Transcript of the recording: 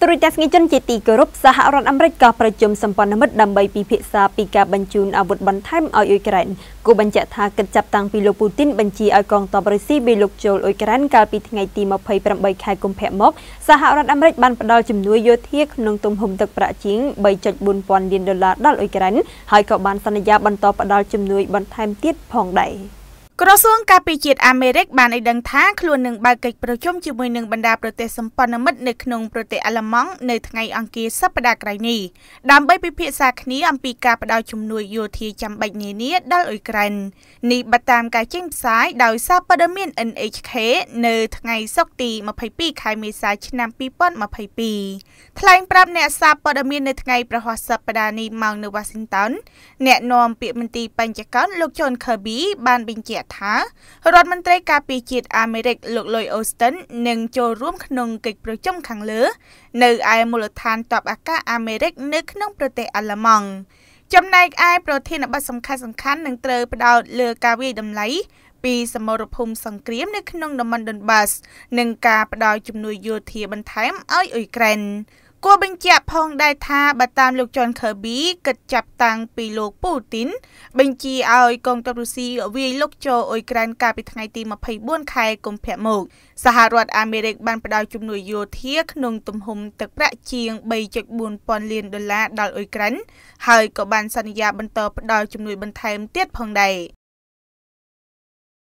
ទូរទស្សនិកជនជាទីគោរពសហរដ្ឋអាមេរិកក៏ប្រជុំសម្ព័ន្ធមិត្តដើម្បីពិភាក្សាពីការបញ្ជូនអាវុធបន្ថែមឲ្យអ៊ុយក្រែនគូបញ្ជាក់ថាគិតចាប់តាំងពីលោកពូទីនបញ្ជាឲ្យកងទ័ពរុស្ស៊ីបីលុកចូលអ៊ុយក្រែនកាលពីថ្ងៃទី28ខែកុម្ភៈមកសហរដ្ឋអាមេរិកបានផ្ដល់ជំនួយយោធាក្នុងទំហំទឹកប្រាក់ជាង3.4ពាន់លានដុល្លារដល់អ៊ុយក្រែនហើយក៏បានសន្យាបន្តផ្ដល់ជំនួយបន្ថែមទៀតផងដែរ។ក្រសួងការពារជាតិអាមេរិកបានឲ្យដឹងថាខ្លួននឹងបើកកិច្ចប្រជុំជាមួយនឹងបណ្ដាប្រទេសសម្ព័ន្ធមិត្តនៅក្នុងប្រទេសអាល្លឺម៉ង់នៅថ្ងៃអង្គារសប្ដាហ៍ក្រោយនេះដើម្បីពិភាក្សាគ្នាអំពីការផ្តល់ជំនួយយោធាចាំបាច់នានាដល់អ៊ុយក្រែននេះបតាមការចេញផ្សាយដោយសារព័ត៌មាន NHK នៅថ្ងៃសុក្រទី22ខែមេសាឆ្នាំ2022ថ្លែងប្រាប់អ្នកសារព័ត៌មាននៅថ្ងៃប្រហ័សសប្ដាហ៍នេះមកនៅ Washington អ្នកនាំពាក្យមន្ត្រីបញ្ចកោនលោក John Kirby បានបញ្ជាក់ថារដ្ឋមន្ត្រីការពារជាតិអាមេរិកលោក Lloyd Austin នឹងចូលរួមក្នុងកិច្ចប្រជុំខាងលើនៅឯមូលដ្ឋានទ័ពអាកាសអាមេរិកនៅក្នុងប្រទេសអាល្លឺម៉ង់ចំណែកឯប្រធានបទសំខាន់ៗនឹងត្រូវផ្ដោតលើការវាយតម្លៃពីសមរភូមិសង្គ្រាមនៅក្នុងតំបន់ Donbas និងការផ្ដល់ជំនួយយោធាបន្ថែមឲ្យអ៊ុយក្រែន។គួរបញ្ជាក់ផងដែរថាបើតាមលោកចនខឺប៊ីគិតចាប់តាំងពីលោកពូទីន បញ្ជាឲ្យកងទ័ពរុស្ស៊ីវាយលុកចូលអ៊ុយក្រែនកាលពីថ្ងៃទី24ខែកុម្ភៈមក សហរដ្ឋអាមេរិក បានផ្ដល់ជំនួយយោធាក្នុងទំហំទឹកប្រាក់ជាង3.4ពាន់លានដុល្លារដល់អ៊ុយក្រែនហើយក៏បានសន្យាបន្តផ្ដល់ជំនួយបន្ថែមទៀតផងដែរ